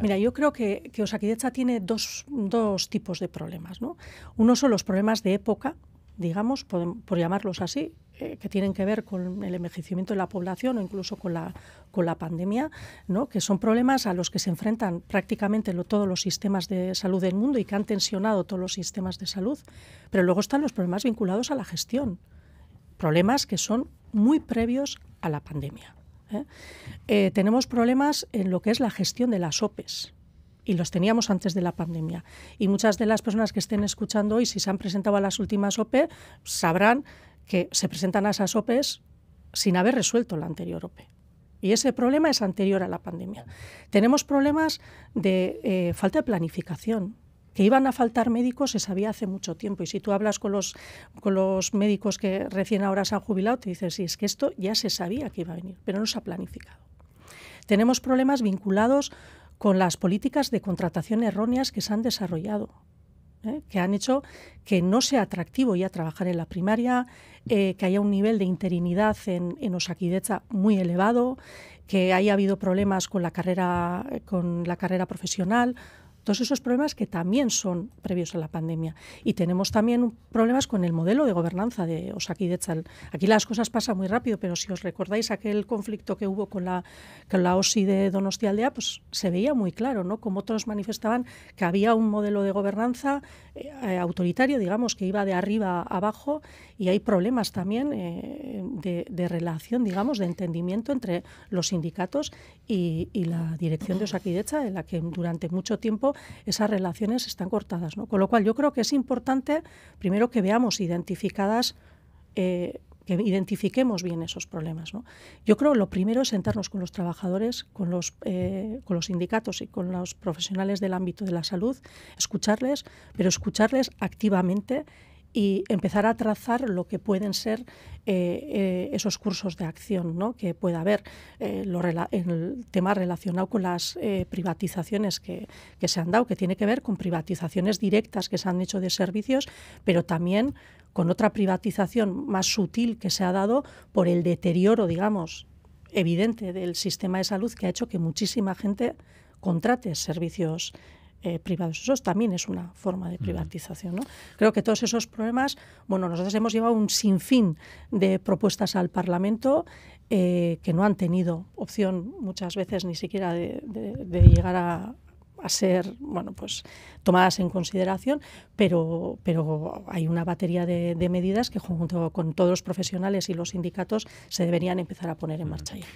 Mira, yo creo que, que Osakidecha tiene dos, dos, tipos de problemas. ¿no? Uno son los problemas de época, digamos, por, llamarlos así, eh, que tienen que ver con el envejecimiento de la población o incluso con la, con la pandemia, ¿no? que son problemas a los que se enfrentan prácticamente todos los sistemas de salud del mundo y que han tensionado todos los sistemas de salud. Pero luego están los problemas vinculados a la gestión, problemas que son muy previos a la pandemia. ¿eh? Eh, tenemos problemas en lo que es la gestión de las OPEs y los teníamos antes de la pandemia. Y muchas de las personas que estén escuchando hoy, si se han presentado a las últimas OPE, sabrán que se presentan a esas OPEs sin haber resuelto la anterior OPE. Y ese problema es anterior a la pandemia. Tenemos problemas de eh, falta de planificación que iban a faltar médicos se sabía hace mucho tiempo. Y si tú hablas con los, con los médicos que recién ahora se han jubilado, te dices, si es que esto ya se sabía que iba a venir, pero no se ha planificado. Tenemos problemas vinculados con las políticas de contratación erróneas que se han desarrollado. ¿eh? que han hecho que no sea atractivo ya trabajar en la primaria, eh, que haya un nivel de interinidad en, en Osakidecha muy elevado, que haya habido problemas con la carrera, eh, con la carrera profesional. Todos esos problemas que también son previos a la pandemia. Y tenemos también problemas con el modelo de gobernanza de Osakidecha. Aquí las cosas pasan muy rápido, pero si os recordáis aquel conflicto que hubo con la, con la OSI de Donostialdea, pues se veía muy claro, ¿no? Como otros manifestaban que había un modelo de gobernanza eh, eh, autoritario, digamos, que iba de arriba a abajo y hay problemas también eh, de, relación, digamos, de entendimiento entre los sindicatos y, la dirección de Osakidecha, en la que durante mucho tiempo esas relaciones están cortadas. Con lo cual yo creo que es importante primero que veamos identificadas, eh, que identifiquemos bien esos problemas. Yo creo lo primero es sentarnos con los trabajadores, con los, eh, con los sindicatos y con los profesionales del ámbito de la salud, escucharles, pero escucharles activamente y empezar a trazar lo que pueden ser eh, eh, esos cursos de acción que pueda haber. Eh, en el tema relacionado con las privatizaciones que, que, se han dado, que tiene que ver con privatizaciones directas que se han hecho de servicios, pero también con otra privatización más sutil que se ha dado por el deterioro, digamos, evidente del sistema de salud que ha hecho que muchísima gente contrate servicios eh, privados. Eso también es una forma de privatización. Creo que todos esos problemas, bueno, nosotros hemos llevado un sinfín de propuestas al Parlamento eh, que no han tenido opción muchas veces ni siquiera de, llegar a, ser bueno pues tomadas en consideración pero pero hay una batería de, de, medidas que junto con todos los profesionales y los sindicatos se deberían empezar a poner en marcha ya.